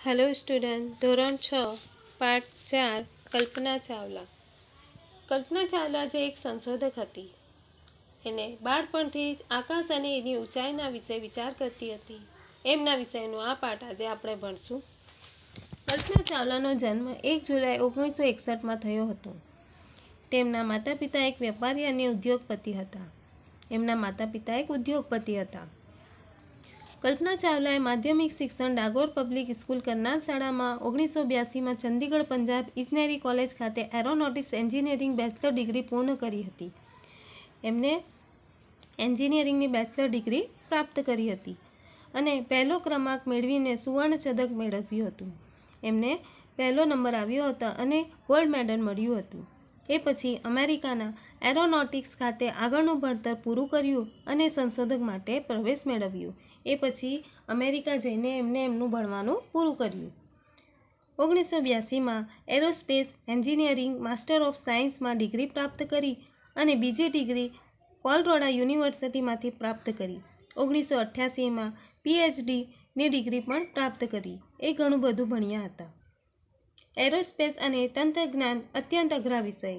hello student ધોરણ છ પાઠ ચાર કલ્પના ચાવલા કલ્પના ચાવલા જે એક સંશોધક હતી એને બાળપણથી જ આકાશ અને એની ઊંચાઈના વિશે વિચાર કરતી હતી એમના વિષયનો આ પાઠ આજે આપણે ભણશું કલ્પના ચાવલાનો જન્મ એક જુલાઈ ઓગણીસો એકસઠમાં થયો હતો તેમના માતા પિતા એક વેપારી અને ઉદ્યોગપતિ હતા એમના માતા પિતા એક ઉદ્યોગપતિ હતા કલ્પના ચાવલાએ માધ્યમિક શિક્ષણ ડાગોર પબ્લિક સ્કૂલ કરનાલ શાળામાં ઓગણીસો બ્યાસીમાં ચંદીગઢ પંજાબ ઇજનેરી કોલેજ ખાતે એરોનોટિક્સ એન્જિનિયરિંગ બેચલર ડિગ્રી પૂર્ણ કરી હતી એમને એન્જિનિયરિંગની બેચલર ડિગ્રી પ્રાપ્ત કરી હતી અને પહેલો ક્રમાંક મેળવીને સુવર્ણ ચદક મેળવ્યું હતું એમને પહેલો નંબર આવ્યો હતો અને ગોલ્ડ મેડલ મળ્યું હતું એ પછી અમેરિકાના એરોનોટિક્સ ખાતે આગળનું ભણતર પૂરું કર્યું અને સંશોધક માટે પ્રવેશ મેળવ્યું એ પછી અમેરિકા જઈને એમને એમનું ભણવાનું પૂરું કર્યું ઓગણીસો બ્યાસીમાં એરોસ્પેસ એન્જિનિયરિંગ માસ્ટર ઓફ સાયન્સમાં ડિગ્રી પ્રાપ્ત કરી અને બીજી ડિગ્રી કોલરોડા યુનિવર્સિટીમાંથી પ્રાપ્ત કરી ઓગણીસો અઠ્યાસીમાં પીએચડીની ડિગ્રી પણ પ્રાપ્ત કરી એ ઘણું બધું ભણ્યા હતા એરોસ્પેસ અને તંત્રજ્ઞાન અત્યંત અઘરા વિષય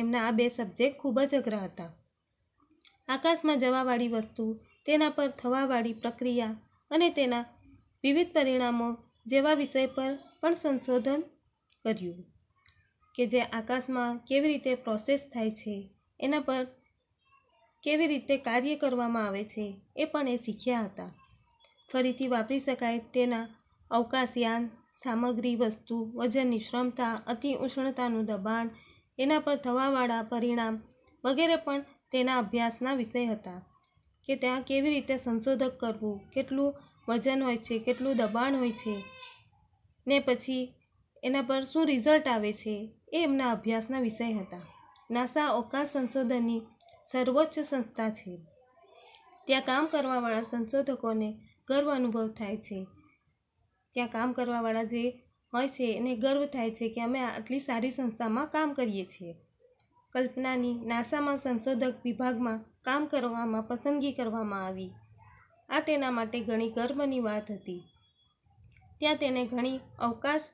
એમના આ બે સબ્જેક્ટ ખૂબ જ અઘરા હતા આકાશમાં જવાવાળી વસ્તુ તેના પર થવાવાળી પ્રક્રિયા અને તેના વિવિધ પરિણામો જેવા વિષય પર પણ સંશોધન કર્યું કે જે આકાશમાં કેવી રીતે પ્રોસેસ થાય છે એના પર કેવી રીતે કાર્ય કરવામાં આવે છે એ પણ એ શીખ્યા હતા ફરીથી વાપરી શકાય તેના અવકાશયાન સામગ્રી વસ્તુ વજનની ક્ષમતા અતિ ઉષ્ણતાનું દબાણ એના પર થવાવાળા પરિણામ વગેરે પણ તેના અભ્યાસના વિષય હતા કે ત્યાં કેવી રીતે સંશોધક કરવું કેટલું વજન હોય છે કેટલું દબાણ હોય છે ને પછી એના પર શું રિઝલ્ટ આવે છે એ એમના અભ્યાસના વિષય હતા નાસા અવકાશ સંશોધનની સર્વોચ્ચ સંસ્થા છે ત્યાં કામ કરવાવાળા સંશોધકોને ગર્વ અનુભવ થાય છે ત્યાં કામ કરવાવાળા જે હોય છે અને ગર્વ થાય છે કે અમે આટલી સારી સંસ્થામાં કામ કરીએ છીએ કલ્પનાની નાસામાં સંશોધક વિભાગમાં કામ કરવામાં પસંદગી કરવામાં આવી આ તેના માટે ઘણી ગર્વની વાત હતી ત્યાં તેને ઘણી અવકાશ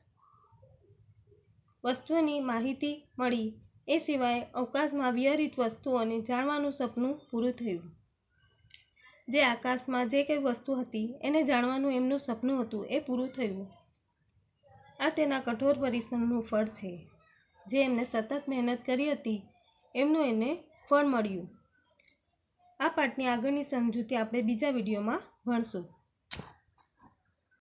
વસ્તુઓની માહિતી મળી એ સિવાય અવકાશમાં વ્યરિત વસ્તુઓને જાણવાનું સપનું પૂરું થયું જે આકાશમાં જે કંઈ વસ્તુ હતી એને જાણવાનું એમનું સપનું હતું એ પૂરું થયું આ તેના કઠોર પરિશ્રમનું ફળ છે જે એમને સતત મહેનત કરી હતી એમનું એને ફળ મળ્યું આ પાઠની આગળની સમજૂતી આપણે બીજા વિડીયોમાં ભણશું